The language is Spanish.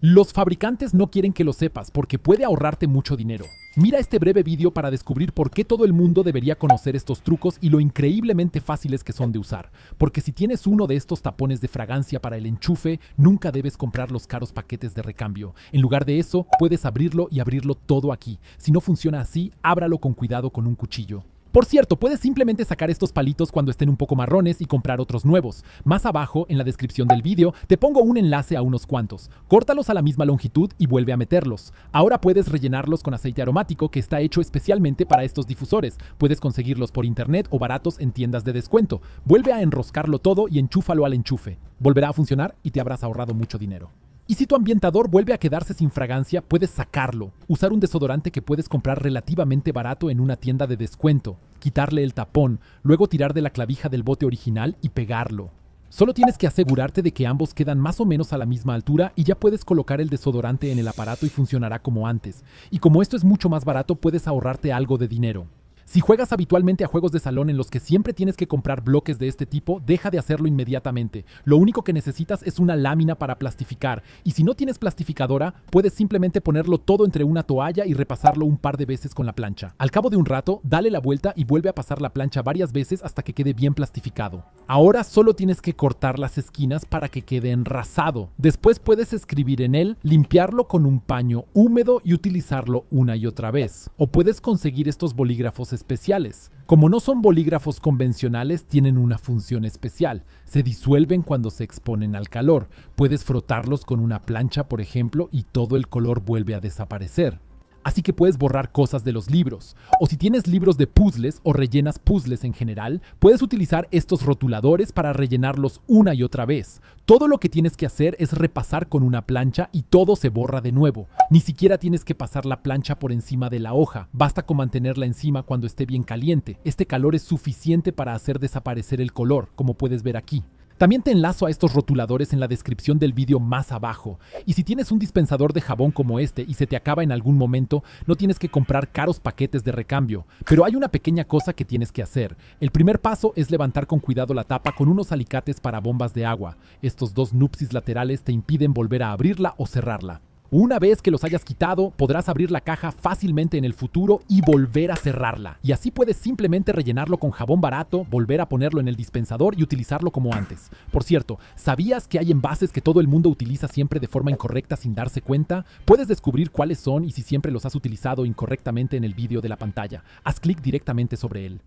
Los fabricantes no quieren que lo sepas porque puede ahorrarte mucho dinero. Mira este breve vídeo para descubrir por qué todo el mundo debería conocer estos trucos y lo increíblemente fáciles que son de usar, porque si tienes uno de estos tapones de fragancia para el enchufe, nunca debes comprar los caros paquetes de recambio. En lugar de eso, puedes abrirlo y abrirlo todo aquí. Si no funciona así, ábralo con cuidado con un cuchillo. Por cierto, puedes simplemente sacar estos palitos cuando estén un poco marrones y comprar otros nuevos. Más abajo, en la descripción del vídeo, te pongo un enlace a unos cuantos. Córtalos a la misma longitud y vuelve a meterlos. Ahora puedes rellenarlos con aceite aromático que está hecho especialmente para estos difusores. Puedes conseguirlos por internet o baratos en tiendas de descuento. Vuelve a enroscarlo todo y enchúfalo al enchufe. Volverá a funcionar y te habrás ahorrado mucho dinero. Y si tu ambientador vuelve a quedarse sin fragancia, puedes sacarlo, usar un desodorante que puedes comprar relativamente barato en una tienda de descuento, quitarle el tapón, luego tirar de la clavija del bote original y pegarlo. Solo tienes que asegurarte de que ambos quedan más o menos a la misma altura y ya puedes colocar el desodorante en el aparato y funcionará como antes. Y como esto es mucho más barato, puedes ahorrarte algo de dinero. Si juegas habitualmente a juegos de salón en los que siempre tienes que comprar bloques de este tipo, deja de hacerlo inmediatamente. Lo único que necesitas es una lámina para plastificar, y si no tienes plastificadora, puedes simplemente ponerlo todo entre una toalla y repasarlo un par de veces con la plancha. Al cabo de un rato, dale la vuelta y vuelve a pasar la plancha varias veces hasta que quede bien plastificado. Ahora solo tienes que cortar las esquinas para que quede enrasado. Después puedes escribir en él, limpiarlo con un paño húmedo y utilizarlo una y otra vez. O puedes conseguir estos bolígrafos especiales. Como no son bolígrafos convencionales, tienen una función especial. Se disuelven cuando se exponen al calor. Puedes frotarlos con una plancha, por ejemplo, y todo el color vuelve a desaparecer así que puedes borrar cosas de los libros. O si tienes libros de puzzles o rellenas puzzles en general, puedes utilizar estos rotuladores para rellenarlos una y otra vez. Todo lo que tienes que hacer es repasar con una plancha y todo se borra de nuevo. Ni siquiera tienes que pasar la plancha por encima de la hoja, basta con mantenerla encima cuando esté bien caliente. Este calor es suficiente para hacer desaparecer el color, como puedes ver aquí. También te enlazo a estos rotuladores en la descripción del vídeo más abajo. Y si tienes un dispensador de jabón como este y se te acaba en algún momento, no tienes que comprar caros paquetes de recambio. Pero hay una pequeña cosa que tienes que hacer. El primer paso es levantar con cuidado la tapa con unos alicates para bombas de agua. Estos dos nupsis laterales te impiden volver a abrirla o cerrarla. Una vez que los hayas quitado, podrás abrir la caja fácilmente en el futuro y volver a cerrarla. Y así puedes simplemente rellenarlo con jabón barato, volver a ponerlo en el dispensador y utilizarlo como antes. Por cierto, ¿sabías que hay envases que todo el mundo utiliza siempre de forma incorrecta sin darse cuenta? Puedes descubrir cuáles son y si siempre los has utilizado incorrectamente en el vídeo de la pantalla. Haz clic directamente sobre él.